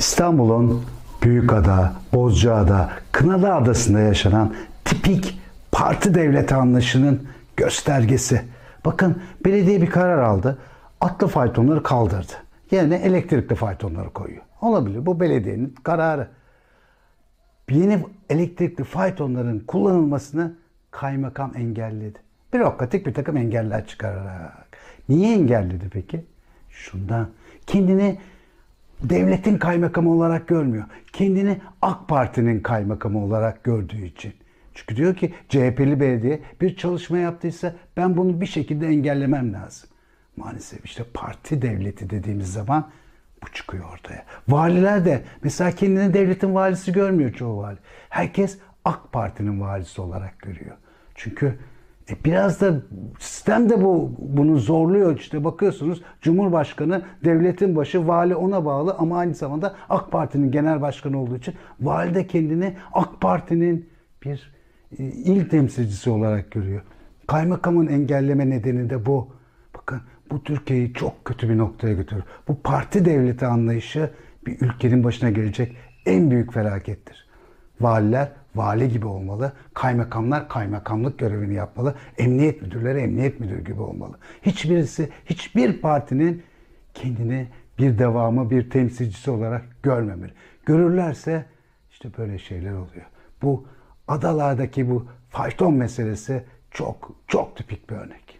İstanbul'un Büyükada, Bozcaada, Kınalı Adası'nda yaşanan tipik parti devleti anlayışının göstergesi. Bakın belediye bir karar aldı. Atlı faytonları kaldırdı. Yerine elektrikli faytonları koyuyor. Olabilir bu belediyenin kararı. Yeni elektrikli faytonların kullanılmasını kaymakam engelledi. Bürokratik bir takım engeller çıkararak. Niye engelledi peki? Şundan. Kendini devletin kaymakamı olarak görmüyor. Kendini AK Parti'nin kaymakamı olarak gördüğü için. Çünkü diyor ki CHP'li belediye bir çalışma yaptıysa ben bunu bir şekilde engellemem lazım. Maalesef işte parti devleti dediğimiz zaman bu çıkıyor ortaya. Valiler de mesela kendini devletin valisi görmüyor çoğu vali. Herkes AK Parti'nin valisi olarak görüyor. Çünkü e, biraz da Sistem de bu bunu zorluyor işte bakıyorsunuz Cumhurbaşkanı devletin başı vali ona bağlı ama aynı zamanda AK Parti'nin genel başkanı olduğu için vali de kendini AK Parti'nin bir e, il temsilcisi olarak görüyor. Kaymakamın engelleme nedeni de bu. Bakın bu Türkiye'yi çok kötü bir noktaya götürür. Bu parti devleti anlayışı bir ülkenin başına gelecek en büyük felakettir. Valiler vali gibi olmalı. Kaymakamlar kaymakamlık görevini yapmalı. Emniyet müdürleri emniyet müdürü gibi olmalı. Hiçbirisi, hiçbir partinin kendini bir devamı, bir temsilcisi olarak görmemeli. Görürlerse işte böyle şeyler oluyor. Bu adalardaki bu fayton meselesi çok çok tipik bir örnek.